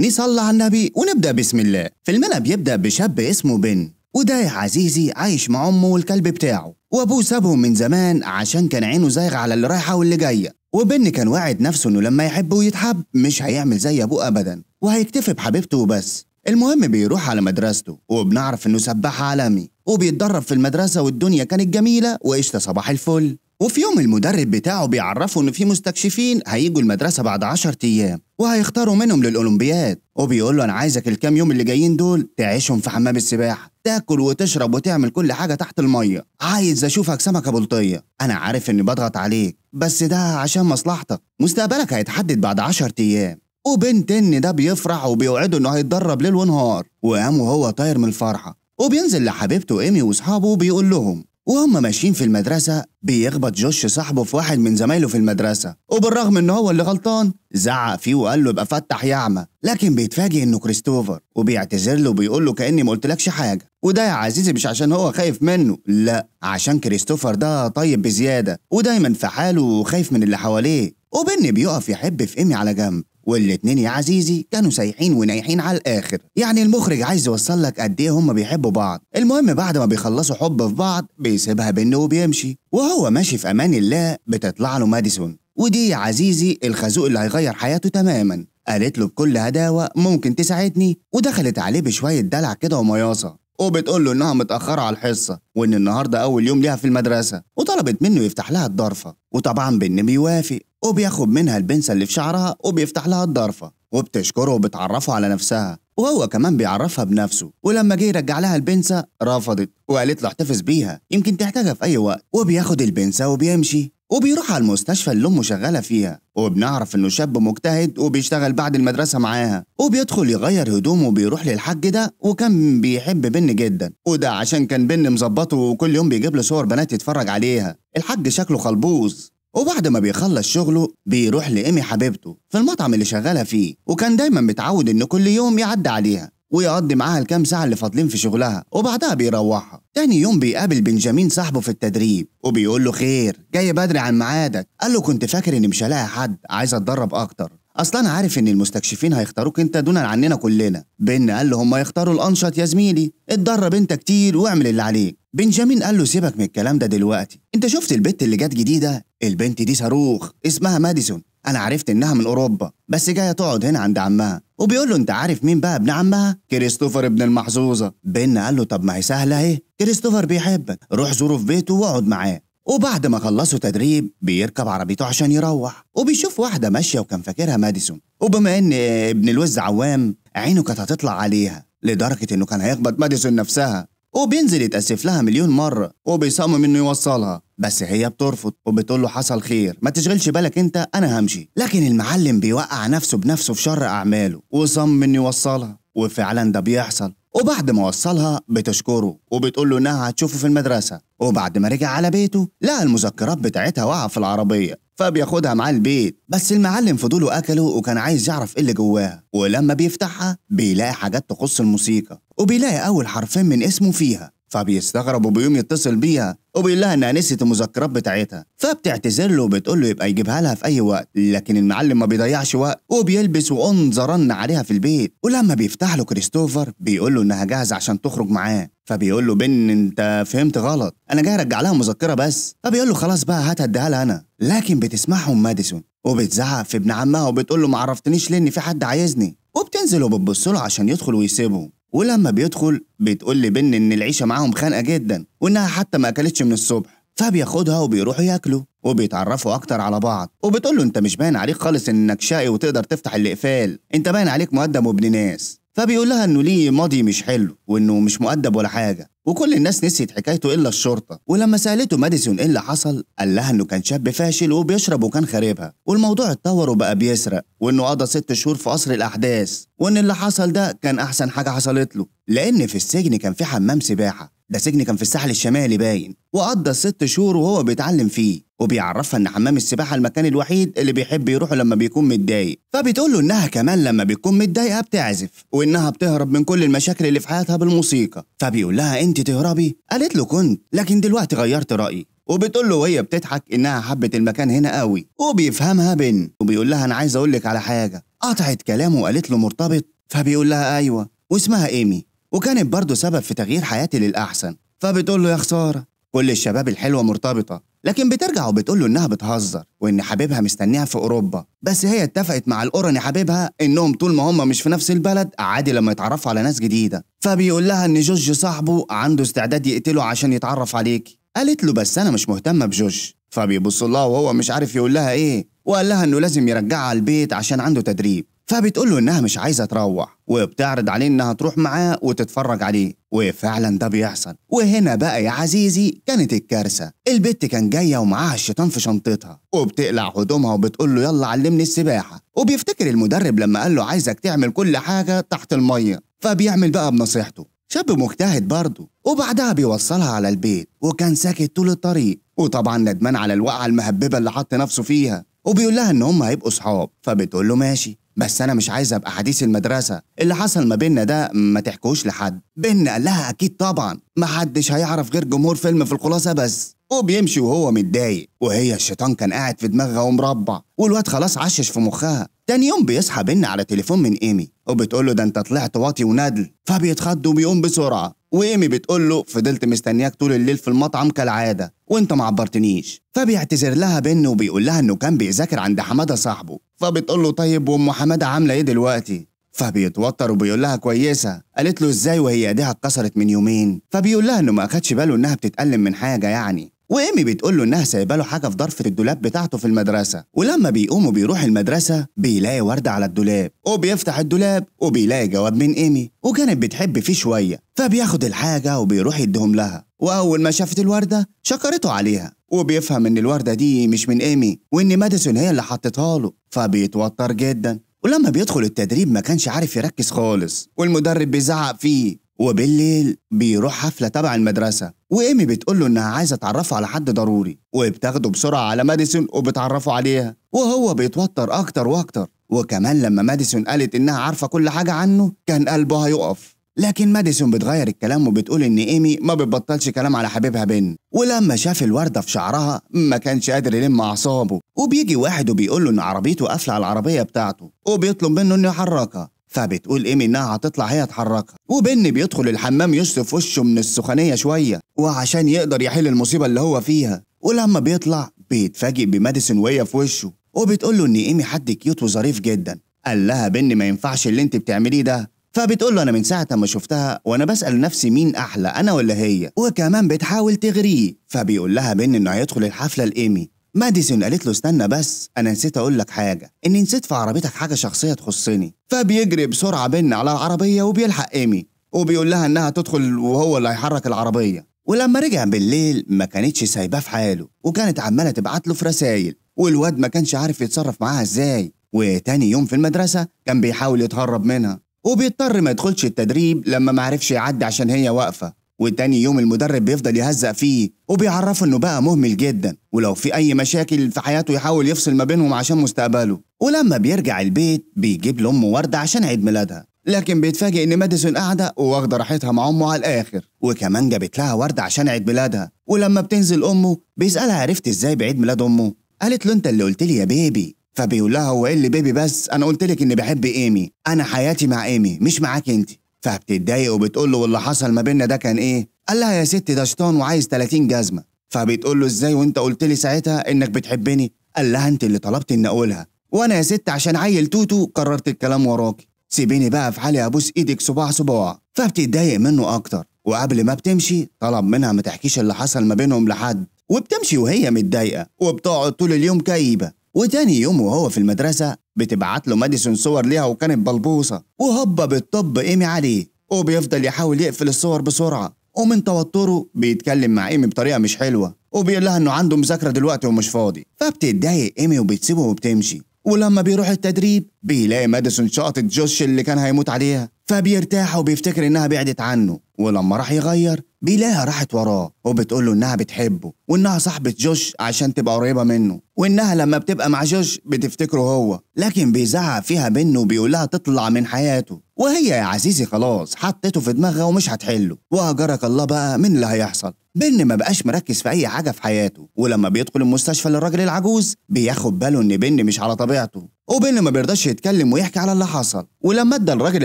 نصلي على النبي ونبدأ بسم الله في الملا بيبدأ بشاب اسمه بن وده يا عزيزي عايش مع أمه والكلب بتاعه وأبوه سابهم من زمان عشان كان عينه زايغة على اللي رايحة واللي جاية وبن كان واعد نفسه إنه لما يحب ويتحب مش هيعمل زي أبوه أبدا وهيكتفي بحبيبته وبس المهم بيروح على مدرسته وبنعرف إنه سباح عالمي وبيتدرب في المدرسة والدنيا كانت جميلة وقشطة صباح الفل وفي يوم المدرب بتاعه بيعرفه إن في مستكشفين هيجوا المدرسة بعد 10 أيام وهيختاروا منهم للأولمبياد وبيقول له أنا عايزك الكام يوم اللي جايين دول تعيشهم في حمام السباحة تاكل وتشرب وتعمل كل حاجة تحت المية عايز أشوفك سمكة بلطية أنا عارف إني بضغط عليك بس ده عشان مصلحتك مستقبلك هيتحدد بعد 10 أيام وبنتن ده بيفرح وبيوعده انه هيتدرب ليل ونهار وقام وهو طاير من الفرحه وبينزل لحبيبته ايمي واصحابه وبيقول لهم وهم ماشيين في المدرسة بيخبط جوش صاحبه في واحد من زمايله في المدرسة وبالرغم ان هو اللي غلطان زعق فيه وقال له ابقى فتح يا اعمى لكن بيتفاجئ انه كريستوفر وبيعتذر له وبيقول له كاني ما قلتلكش حاجة وده يا عزيزي مش عشان هو خايف منه لا عشان كريستوفر ده طيب بزيادة ودايما في حاله وخايف من اللي حواليه وبني بيقف يحب في ايمي على جنب والاتنين يا عزيزي كانوا سايحين ونايحين على الاخر يعني المخرج عايز يوصل لك قد ايه هما بيحبوا بعض المهم بعد ما بيخلصوا حب في بعض بيسيبها بينه وبيمشي وهو ماشي في امان الله بتطلع له ماديسون ودي يا عزيزي الخازوق اللي هيغير حياته تماما قالت له بكل هداوة ممكن تساعدني ودخلت عليه بشوية دلع كده ومياصة وبتقول له إنها متأخرة على الحصة وإن النهاردة أول يوم ليها في المدرسة وطلبت منه يفتح لها الضرفة وطبعا بن بيوافق وبياخد منها البنسة اللي في شعرها وبيفتح لها الضرفة وبتشكره وبتعرفه على نفسها وهو كمان بيعرفها بنفسه ولما جه يرجع لها البنسة رفضت وقالت له احتفظ بيها يمكن تحتاجها في أي وقت وبياخد البنسة وبيمشي وبيروح على المستشفى اللي امه شغاله فيها وبنعرف انه شاب مجتهد وبيشتغل بعد المدرسه معاها وبيدخل يغير هدومه وبيروح للحاج ده وكان بيحب بن جدا وده عشان كان بن مظبطه وكل يوم بيجيب له صور بنات يتفرج عليها الحاج شكله خلبوز وبعد ما بيخلص شغله بيروح لإيمي حبيبته في المطعم اللي شغالها فيه وكان دايما متعود إن كل يوم يعدي عليها ويقضي معاها الكام ساعة اللي فاضلين في شغلها وبعدها بيروحها تاني يوم بيقابل بنجامين صاحبه في التدريب وبيقول له خير جاي بدري عن ميعادك قال له كنت فاكر إني مش هلاقي حد عايز أتدرب أكتر اصل انا عارف ان المستكشفين هيختاروك انت دونا عننا كلنا بن قال له هم يختاروا الانشط يا زميلي اتدرب انت كتير واعمل اللي عليك بنجامين قال له سيبك من الكلام ده دلوقتي انت شفت البت اللي جت جديده البنت دي صاروخ اسمها ماديسون انا عرفت انها من اوروبا بس جايه تقعد هنا عند عمها وبيقول له انت عارف مين بقى ابن عمها كريستوفر ابن المحظوظه بن قال له طب ما هي سهله اهي كريستوفر بيحبك روح زوره في بيته واقعد معاه وبعد ما خلصوا تدريب بيركب عربيته عشان يروح وبيشوف واحدة ماشية وكان فاكرها ماديسون وبما إن ابن الوز عوام عينه كانت هتطلع عليها لدرجة إنه كان هيخبط ماديسون نفسها وبينزل يتأسف لها مليون مرة وبيصمم إنه يوصلها بس هي بترفض وبتقول له حصل خير ما تشغلش بالك أنت أنا همشي لكن المعلم بيوقع نفسه بنفسه في شر أعماله وصمم إنه يوصلها وفعلا ده بيحصل وبعد ما وصلها بتشكره وبتقول له انها هتشوفه في المدرسه وبعد ما رجع على بيته لقى المذكرات بتاعتها واقعه في العربيه فبياخدها معاه البيت بس المعلم فضوله اكله وكان عايز يعرف ايه اللي جواها ولما بيفتحها بيلاقي حاجات تخص الموسيقى وبيلاقي اول حرفين من اسمه فيها فبيستغرب وبيقوم يتصل بيها وبيقول لها انها نسيت المذكرات بتاعتها فبتعتذر له وبتقول له يبقى يجيبها لها في اي وقت لكن المعلم ما بيضيعش وقت وبيلبس وانظرن عليها في البيت ولما بيفتح له كريستوفر بيقول له انها جاهزه عشان تخرج معاه فبيقول له بن انت فهمت غلط انا جاي ارجع لها مذكره بس فبيقول له خلاص بقى هات اديها لها انا لكن بتسمعهم ماديسون وبتزعق في ابن عمها وبتقول له ما عرفتنيش ليه ان في حد عايزني وبتنزل وبتبص له عشان يدخل ويسيبه ولما بيدخل بتقول لبن إن العيشة معاهم خانقة جدا وإنها حتى ما أكلتش من الصبح فبياخدها وبيروحوا ياكلوا وبيتعرفوا أكتر على بعض وبتقول له أنت مش باين عليك خالص إنك شقي وتقدر تفتح الإقفال أنت باين عليك مؤدب وابن ناس فبيقول لها إنه ليه ماضي مش حلو وإنه مش مؤدب ولا حاجة وكل الناس نسيت حكايته الا الشرطه ولما سالته ماديسون ايه اللي حصل قال لها انه كان شاب فاشل وبيشرب وكان خاربها والموضوع اتطور وبقى بيسرق وانه قضى ست شهور في قصر الاحداث وان اللي حصل ده كان احسن حاجه حصلت له لان في السجن كان في حمام سباحه ده سجن كان في الساحل الشمالي باين وقضى ست شهور وهو بيتعلم فيه وبيعرفها ان حمام السباحه المكان الوحيد اللي بيحب يروحه لما بيكون متضايق فبتقول له انها كمان لما بتكون متضايقه بتعزف وانها بتهرب من كل المشاكل اللي في حياتها بالموسيقى فبيقول لها انت تهربي قالت له كنت لكن دلوقتي غيرت رايي وبتقول له وهي بتضحك انها حبت المكان هنا قوي وبيفهمها بن وبيقول لها انا عايز اقول لك على حاجه قطعت كلامه وقالت له مرتبط فبيقول لها ايوه واسمها ايمي وكانت برضه سبب في تغيير حياتي للاحسن فبتقول له يا خساره كل الشباب الحلوه مرتبطه لكن بترجع وبتقول له انها بتهزر وان حبيبها مستنيها في اوروبا بس هي اتفقت مع القرني حبيبها انهم طول ما هم مش في نفس البلد عادي لما يتعرفوا على ناس جديده فبيقول لها ان جوج صاحبه عنده استعداد يقتله عشان يتعرف عليك قالت له بس انا مش مهتمه بجوج فبيبص لها وهو مش عارف يقول لها ايه وقال لها انه لازم يرجعها البيت عشان عنده تدريب فبتقول له انها مش عايزه تروح وبتعرض عليه انها تروح معاه وتتفرج عليه وفعلا ده بيحصل وهنا بقى يا عزيزي كانت الكارثه البت كان جايه ومعاها الشيطان في شنطتها وبتقلع هدومها وبتقول له يلا علمني السباحه وبيفتكر المدرب لما قال له عايزك تعمل كل حاجه تحت الميه فبيعمل بقى بنصيحته شاب مجتهد برضه وبعدها بيوصلها على البيت وكان ساكت طول الطريق وطبعا ندمان على الوقعه المهببه اللي حط نفسه فيها وبيقول لها ان هم هيبقوا صحاب فبتقول له ماشي بس انا مش عايز ابقى حديث المدرسه اللي حصل ما بيننا ده ما تحكوش لحد بينا قال لها اكيد طبعا ما حدش هيعرف غير جمهور فيلم في الخلاصه بس وبيمشي وهو متضايق وهي الشيطان كان قاعد في دماغها ومربع والواد خلاص عشش في مخها تاني يوم بيصحى بينا على تليفون من ايمي وبتقول له ده انت طلعت واطي وندل فبيتخض وبيقوم بسرعه وايمي بتقول له فضلت مستنياك طول الليل في المطعم كالعاده وانت ما عبرتنيش فبيعتذر لها بينه وبيقول لها انه كان بيذاكر عند حماده صاحبه فبتقول له طيب وام حماده عامله ايه دلوقتي فبيتوتر وبيقول لها كويسه قالت له ازاي وهي ايديها اتكسرت من يومين فبيقول لها انه ما اخدش باله انها بتتالم من حاجه يعني وإيمي بتقول له إنها سايبة له حاجة في ظرفة الدولاب بتاعته في المدرسة، ولما بيقوم وبيروح المدرسة بيلاقي وردة على الدولاب، وبيفتح الدولاب وبيلاقي جواب من إيمي، وكانت بتحب فيه شوية، فبياخد الحاجة وبيروح يديهم لها، وأول ما شافت الوردة شكرته عليها، وبيفهم ان الوردة دي مش من ايمي وان ماديسون هي اللي حطتها له فبيتوتر جدا ولما بيدخل التدريب ما كانش عارف يركز خالص والمدرب بيزعق فيه وبالليل بيروح حفلة تبع المدرسة وإيمي بتقول له إنها عايزة تعرفه على حد ضروري وبتاخده بسرعة على ماديسون وبتعرفه عليها وهو بيتوتر أكتر وأكتر وكمان لما ماديسون قالت إنها عارفة كل حاجة عنه كان قلبه هيقف لكن ماديسون بتغير الكلام وبتقول ان ايمي ما بتبطلش كلام على حبيبها بن ولما شاف الورده في شعرها ما كانش قادر يلم اعصابه وبيجي واحد وبيقول له ان عربيته قافله على العربيه بتاعته وبيطلب منه انه يحركها فبتقول ايمي انها هتطلع هي تحركها وبن بيدخل الحمام يشطف وشه من السخانيه شويه وعشان يقدر يحل المصيبه اللي هو فيها ولما بيطلع بيتفاجئ بماديسون وهي في وشه وبتقول له ان ايمي حد كيوت وظريف جدا قال لها بن ما ينفعش اللي انت بتعمليه ده فبتقول له انا من ساعه ما شفتها وانا بسال نفسي مين احلى انا ولا هي وكمان بتحاول تغريه فبيقول لها بن انه هيدخل الحفله لايمي ماديسون قالت له استنى بس انا نسيت اقول لك حاجه اني نسيت في عربيتك حاجه شخصيه تخصني فبيجري بسرعه بن على العربيه وبيلحق ايمي وبيقول لها انها تدخل وهو اللي هيحرك العربيه ولما رجع بالليل ما كانتش سايباه في حاله وكانت عماله تبعت له في رسايل والواد ما كانش عارف يتصرف معاها ازاي وتاني يوم في المدرسه كان بيحاول يتهرب منها وبيضطر ما يدخلش التدريب لما ما عرفش يعدي عشان هي واقفة وتاني يوم المدرب بيفضل يهزق فيه وبيعرفه انه بقى مهمل جدا ولو في اي مشاكل في حياته يحاول يفصل ما بينهم عشان مستقبله ولما بيرجع البيت بيجيب لامه وردة عشان عيد ميلادها لكن بيتفاجئ ان ماديسون قاعده وواخده راحتها مع امه على الاخر وكمان جابت لها ورده عشان عيد ميلادها ولما بتنزل امه بيسالها عرفت ازاي بعيد ميلاد امه قالت له انت اللي قلت لي يا بيبي فبيقول لها هو ايه اللي بيبي بس انا قلت لك اني بحب ايمي انا حياتي مع ايمي مش معاك انت فبتتضايق وبتقول له واللي حصل ما بيننا ده كان ايه قال لها يا ست ده شيطان وعايز 30 جزمه فبتقول له ازاي وانت قلت لي ساعتها انك بتحبني قال لها انت اللي طلبت اني اقولها وانا يا ست عشان عيل توتو قررت الكلام وراكي سيبيني بقى في حالي ابوس ايدك صباع صباع فبتتضايق منه اكتر وقبل ما بتمشي طلب منها ما تحكيش اللي حصل ما بينهم لحد وبتمشي وهي متضايقه وبتقعد طول اليوم كئيبه وتاني يوم وهو في المدرسة بتبعت له ماديسون صور ليها وكانت بلبوصة وهبة بالطب إيمي عليه وبيفضل يحاول يقفل الصور بسرعة ومن توتره بيتكلم مع إيمي بطريقة مش حلوة وبيقول لها إنه عنده مذاكرة دلوقتي ومش فاضي فبتتضايق إيمي وبتسيبه وبتمشي ولما بيروح التدريب بيلاقي ماديسون شقطة جوش اللي كان هيموت عليها فبيرتاح وبيفتكر إنها بعدت عنه ولما راح يغير بيلاقيها راحت وراه وبتقول له إنها بتحبه وإنها صاحبة جوش عشان تبقى قريبة منه وإنها لما بتبقى مع جوش بتفتكره هو لكن بيزعق فيها بينه وبيقولها تطلع من حياته وهي يا عزيزي خلاص حطيته في دماغها ومش هتحله وأجرك الله بقى من اللي هيحصل بن ما بقاش مركز في أي حاجة في حياته ولما بيدخل المستشفى للراجل العجوز بياخد باله إن بن مش على طبيعته وبيل ما بيرضاش يتكلم ويحكي على اللي حصل ولما ادى الراجل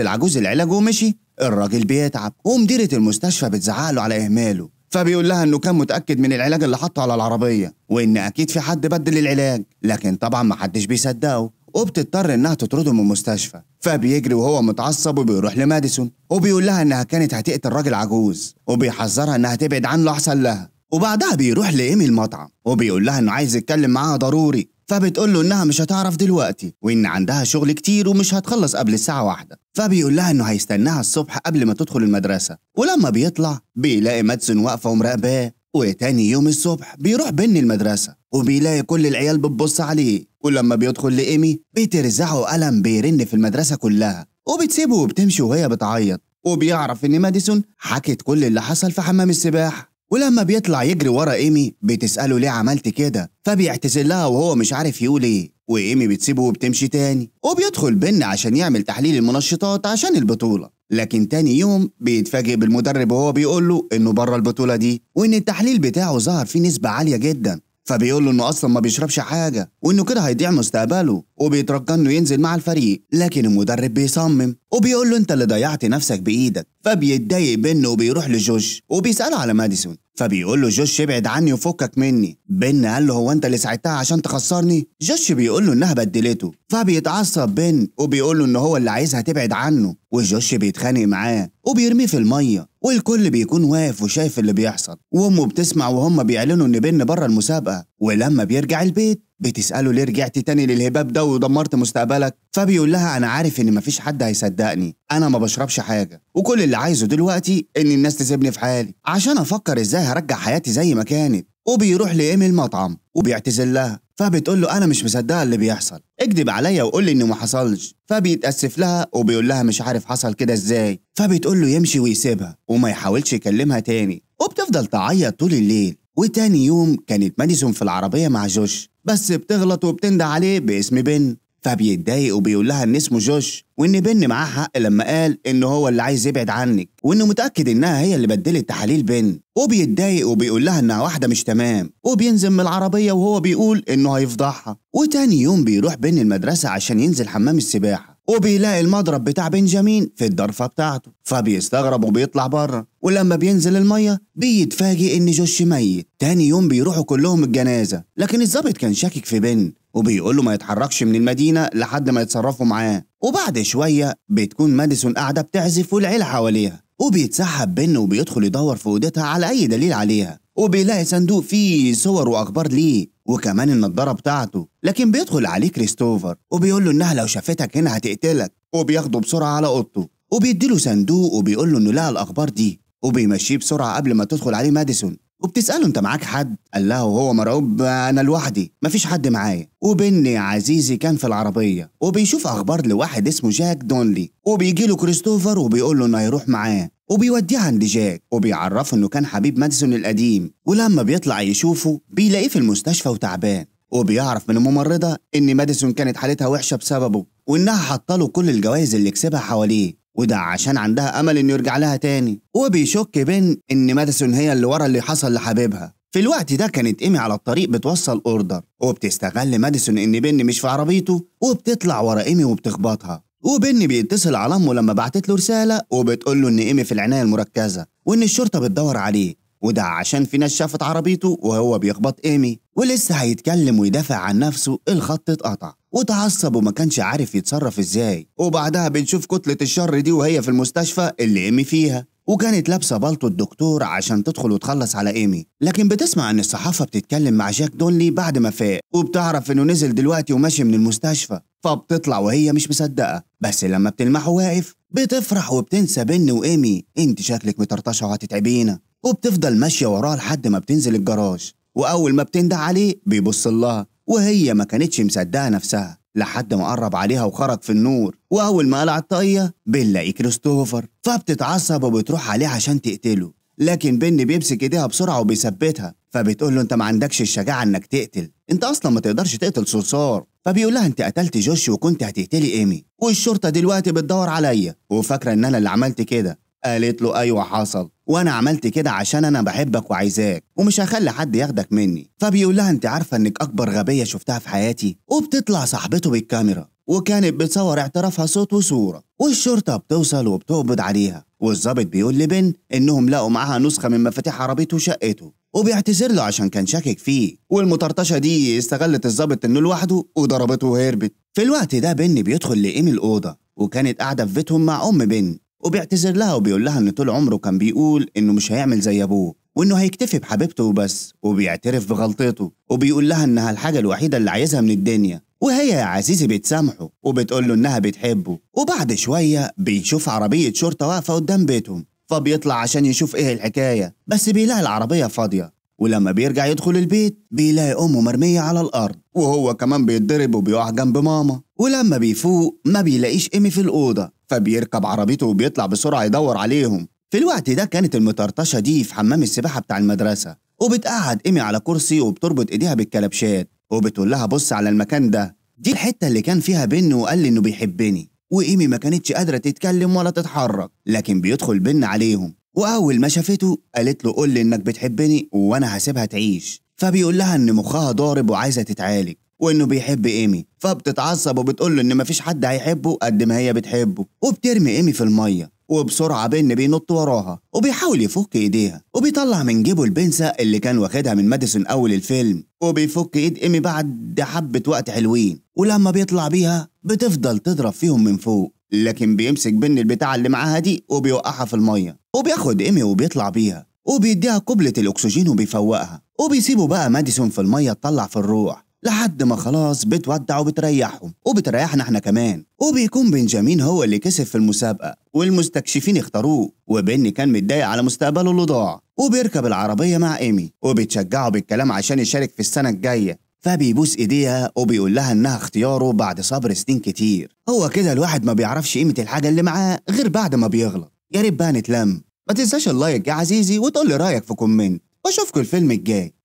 العجوز العلاج ومشي الراجل بيتعب ومديرة المستشفى بتزعقله على إهماله فبيقول لها إنه كان متأكد من العلاج اللي حطه على العربية وإن أكيد في حد بدل العلاج لكن طبعا محدش بيصدقه وبتضطر إنها تطرده من المستشفى فبيجري وهو متعصب وبيروح لماديسون وبيقول لها إنها كانت هتقتل راجل عجوز وبيحذرها إنها تبعد عنه أحسن لها وبعدها بيروح لإيمي المطعم وبيقول لها إنه عايز يتكلم معاها ضروري فبتقول له انها مش هتعرف دلوقتي وان عندها شغل كتير ومش هتخلص قبل الساعه واحدة فبيقول لها انه هيستناها الصبح قبل ما تدخل المدرسه ولما بيطلع بيلاقي مادسون واقفه ومراقباه وتاني يوم الصبح بيروح بن المدرسة وبيلاقي كل العيال بتبص عليه ولما بيدخل لإيمي بترزعه قلم بيرن في المدرسة كلها وبتسيبه وبتمشي وهي بتعيط وبيعرف إن ماديسون حكت كل اللي حصل في حمام السباحة ولما بيطلع يجري ورا ايمي بتساله ليه عملت كده فبيعتذر لها وهو مش عارف يقول ايه وايمي بتسيبه وبتمشي تاني وبيدخل بن عشان يعمل تحليل المنشطات عشان البطوله لكن تاني يوم بيتفاجئ بالمدرب وهو بيقول له انه بره البطوله دي وان التحليل بتاعه ظهر فيه نسبه عاليه جدا فبيقول له انه اصلا ما بيشربش حاجه وانه كده هيضيع مستقبله وبيترجى انه ينزل مع الفريق لكن المدرب بيصمم وبيقول له انت اللي ضيعت نفسك بايدك فبيتضايق منه وبيروح لجوش وبيساله على ماديسون فبيقول له جوش ابعد عني وفكك مني بن قال له هو انت اللي ساعدتها عشان تخسرني جوش بيقول له انها بدلته فبيتعصب بن وبيقول له ان هو اللي عايزها تبعد عنه وجوش بيتخانق معاه وبيرميه في الميه والكل بيكون واقف وشايف اللي بيحصل وامه بتسمع وهم بيعلنوا ان بن بره المسابقه ولما بيرجع البيت بتساله ليه رجعت تاني للهباب ده ودمرت مستقبلك فبيقول لها انا عارف ان مفيش حد هيصدقني انا ما بشربش حاجه وكل اللي عايزه دلوقتي ان الناس تسيبني في حالي عشان افكر ازاي هرجع حياتي زي ما كانت وبيروح لايمي المطعم وبيعتذر لها فبتقول له انا مش مصدقه اللي بيحصل اكذب عليا وقول لي انه ما حصلش فبيتاسف لها وبيقول لها مش عارف حصل كده ازاي فبتقول له يمشي ويسيبها وما يحاولش يكلمها تاني وبتفضل تعيط طول الليل وتاني يوم كانت ماديسون في العربيه مع جوش بس بتغلط وبتندى عليه باسم بن فبيتضايق وبيقول لها ان اسمه جوش وان بن معاه حق لما قال ان هو اللي عايز يبعد عنك وانه متاكد انها هي اللي بدلت تحاليل بن وبيتضايق وبيقول لها انها واحده مش تمام وبينزل من العربيه وهو بيقول انه هيفضحها وتاني يوم بيروح بن المدرسه عشان ينزل حمام السباحه وبيلاقي المضرب بتاع بنجامين في الضرفة بتاعته فبيستغرب وبيطلع بره ولما بينزل المية بيتفاجئ إن جوش ميت تاني يوم بيروحوا كلهم الجنازة لكن الظابط كان شاكك في بن وبيقول له ما يتحركش من المدينة لحد ما يتصرفوا معاه وبعد شوية بتكون ماديسون قاعدة بتعزف والعيلة حواليها وبيتسحب بن وبيدخل يدور في أوضتها على أي دليل عليها وبيلاقي صندوق فيه صور وأخبار ليه وكمان النضارة بتاعته لكن بيدخل عليه كريستوفر وبيقول له إنها لو شافتك هنا هتقتلك وبياخده بسرعة على أوضته وبيديله صندوق وبيقول له إنه لقى الأخبار دي وبيمشيه بسرعة قبل ما تدخل عليه ماديسون وبتسأله انت معاك حد قال له هو مرعوب انا لوحدي مفيش حد معايا وبني عزيزي كان في العربية وبيشوف اخبار لواحد اسمه جاك دونلي وبيجي له كريستوفر وبيقول له انه هيروح معاه وبيوديه عند جاك وبيعرفه انه كان حبيب ماديسون القديم ولما بيطلع يشوفه بيلاقيه في المستشفى وتعبان وبيعرف من الممرضة ان ماديسون كانت حالتها وحشة بسببه وانها حطله له كل الجوائز اللي كسبها حواليه وده عشان عندها امل انه يرجع لها تاني وبيشك بين ان ماديسون هي اللي ورا اللي حصل لحبيبها في الوقت ده كانت ايمي على الطريق بتوصل اوردر وبتستغل ماديسون ان بن مش في عربيته وبتطلع ورا ايمي وبتخبطها وبن بيتصل على امه لما بعتت له رساله وبتقول له ان ايمي في العنايه المركزه وان الشرطه بتدور عليه وده عشان في ناس شافت عربيته وهو بيخبط ايمي ولسه هيتكلم ويدافع عن نفسه الخط اتقطع وتعصب وما كانش عارف يتصرف ازاي وبعدها بنشوف كتلة الشر دي وهي في المستشفى اللي ايمي فيها وكانت لابسه بالطو الدكتور عشان تدخل وتخلص على ايمي لكن بتسمع ان الصحافه بتتكلم مع جاك دونلي بعد ما فاق وبتعرف انه نزل دلوقتي وماشي من المستشفى فبتطلع وهي مش مصدقه بس لما بتلمحه واقف بتفرح وبتنسى بن وايمي انت شكلك مطرطشه وهتتعبينا وبتفضل ماشيه وراه لحد ما بتنزل الجراج واول ما بتندع عليه بيبص لها وهي ما كانتش مصدقة نفسها لحد ما قرب عليها وخرج في النور وأول ما قلع الطاقية بنلاقي كريستوفر فبتتعصب وبتروح عليه عشان تقتله لكن بن بيمسك ايديها بسرعة وبيثبتها فبتقول له انت ما عندكش الشجاعة انك تقتل انت اصلا ما تقدرش تقتل صرصار فبيقول لها انت قتلت جوش وكنت هتقتلي ايمي والشرطة دلوقتي بتدور عليا وفاكرة ان انا اللي عملت كده قالت له ايوه حصل وانا عملت كده عشان انا بحبك وعايزاك ومش هخلي حد ياخدك مني فبيقول لها انت عارفه انك اكبر غبيه شفتها في حياتي وبتطلع صاحبته بالكاميرا وكانت بتصور اعترافها صوت وصوره والشرطه بتوصل وبتقبض عليها والظابط بيقول لبن انهم لقوا معاها نسخه من مفاتيح عربيته وشقته وبيعتذر له عشان كان شاكك فيه والمطرطشه دي استغلت الظابط انه لوحده وضربته وهربت في الوقت ده بن بيدخل لايمي الاوضه وكانت قاعده في بيتهم مع ام بن وبيعتذر لها وبيقول لها إن طول عمره كان بيقول إنه مش هيعمل زي أبوه وإنه هيكتفي بحبيبته وبس وبيعترف بغلطته وبيقول لها إنها الحاجة الوحيدة اللي عايزها من الدنيا وهي يا عزيزي بتسامحه وبتقول له إنها بتحبه وبعد شوية بيشوف عربية شرطة واقفة قدام بيتهم فبيطلع عشان يشوف إيه الحكاية بس بيلاقي العربية فاضية ولما بيرجع يدخل البيت بيلاقي أمه مرمية على الأرض وهو كمان بيتضرب وبيقع جنب ماما ولما بيفوق ما بيلاقيش إيمي في الأوضة فبيركب عربيته وبيطلع بسرعة يدور عليهم في الوقت ده كانت المطرطشة دي في حمام السباحة بتاع المدرسة وبتقعد إيمي على كرسي وبتربط إيديها بالكلبشات وبتقول لها بص على المكان ده دي الحتة اللي كان فيها بن وقال لي إنه بيحبني وإيمي ما كانتش قادرة تتكلم ولا تتحرك لكن بيدخل بن عليهم وأول ما شافته قالت له قول لي إنك بتحبني وأنا هسيبها تعيش فبيقول لها إن مخها ضارب وعايزة تتعالج وانه بيحب ايمي فبتتعصب وبتقول له ان مفيش حد هيحبه قد ما هي بتحبه وبترمي ايمي في الميه وبسرعة بن بينط وراها وبيحاول يفك ايديها وبيطلع من جيبه البنسة اللي كان واخدها من ماديسون أول الفيلم وبيفك ايد ايمي بعد حبة وقت حلوين ولما بيطلع بيها بتفضل تضرب فيهم من فوق لكن بيمسك بن البتاع اللي معاها دي وبيوقعها في المية وبياخد ايمي وبيطلع بيها وبيديها قبلة الأكسجين وبيفوقها وبيسيبوا بقى ماديسون في المية تطلع في الروح لحد ما خلاص بتودع وبتريحهم وبتريحنا احنا كمان وبيكون بنجامين هو اللي كسب في المسابقة والمستكشفين اختاروه وبني كان متضايق على مستقبله اللي ضاع وبيركب العربية مع ايمي وبتشجعه بالكلام عشان يشارك في السنة الجاية فبيبوس ايديها وبيقول لها انها اختياره بعد صبر سنين كتير هو كده الواحد ما بيعرفش قيمة الحاجة اللي معاه غير بعد ما بيغلط يا ريت بقى نتلم ما تنساش اللايك يا عزيزي وتقول لي رايك في كومنت واشوفكم الفيلم الجاي